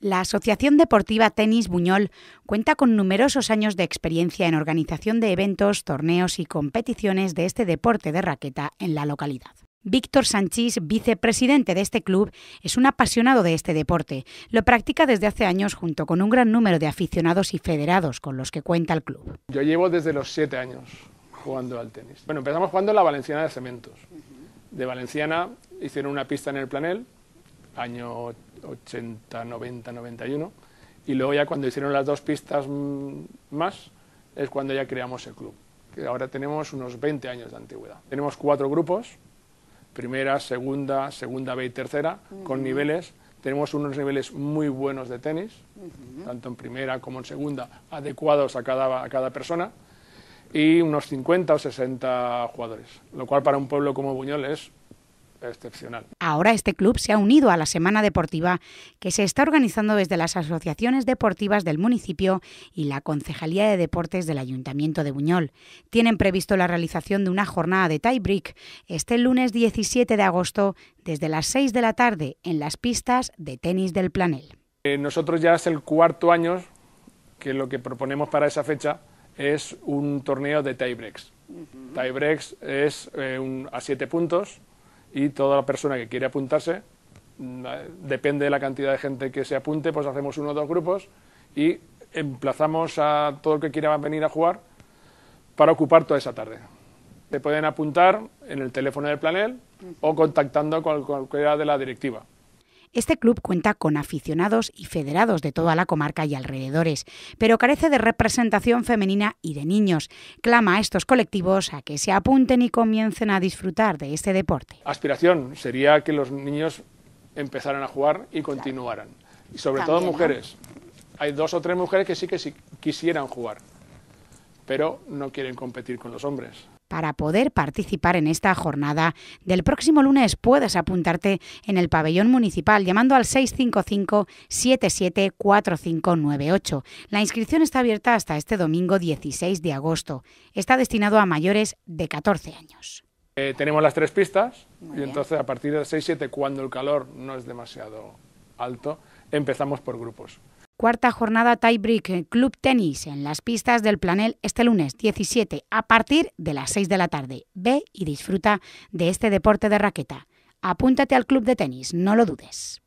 La Asociación Deportiva Tenis Buñol cuenta con numerosos años de experiencia en organización de eventos, torneos y competiciones de este deporte de raqueta en la localidad. Víctor Sánchez, vicepresidente de este club, es un apasionado de este deporte. Lo practica desde hace años junto con un gran número de aficionados y federados con los que cuenta el club. Yo llevo desde los siete años jugando al tenis. Bueno, empezamos jugando en la Valenciana de Cementos. De Valenciana hicieron una pista en el Planel, año 80, 90, 91. Y luego ya cuando hicieron las dos pistas mm, más, es cuando ya creamos el club. Que ahora tenemos unos 20 años de antigüedad. Tenemos cuatro grupos, primera, segunda, segunda B y tercera, con niveles. Tenemos unos niveles muy buenos de tenis, tanto en primera como en segunda, adecuados a cada, a cada persona y unos 50 o 60 jugadores, lo cual para un pueblo como Buñol es excepcional. Ahora este club se ha unido a la Semana Deportiva que se está organizando desde las asociaciones deportivas del municipio y la Concejalía de Deportes del Ayuntamiento de Buñol. Tienen previsto la realización de una jornada de tie este lunes 17 de agosto desde las 6 de la tarde en las pistas de tenis del Planel. Eh, nosotros ya es el cuarto año que lo que proponemos para esa fecha es un torneo de tiebreaks... breaks tie es eh, un, a siete puntos, y toda la persona que quiere apuntarse, mm, eh, depende de la cantidad de gente que se apunte, pues hacemos uno o dos grupos y emplazamos a todo el que quiera venir a jugar para ocupar toda esa tarde. Se pueden apuntar en el teléfono del planel o contactando con cualquiera de la directiva. Este club cuenta con aficionados y federados de toda la comarca y alrededores, pero carece de representación femenina y de niños. Clama a estos colectivos a que se apunten y comiencen a disfrutar de este deporte. Aspiración sería que los niños empezaran a jugar y continuaran. Y sobre todo mujeres. Hay dos o tres mujeres que sí que quisieran jugar, pero no quieren competir con los hombres para poder participar en esta jornada. Del próximo lunes puedes apuntarte en el pabellón municipal llamando al 655-774598. La inscripción está abierta hasta este domingo 16 de agosto. Está destinado a mayores de 14 años. Eh, tenemos las tres pistas y entonces a partir del 6-7, cuando el calor no es demasiado alto, empezamos por grupos. Cuarta jornada Tiebreak Club Tenis en las pistas del Planel este lunes 17 a partir de las 6 de la tarde. Ve y disfruta de este deporte de raqueta. Apúntate al club de tenis, no lo dudes.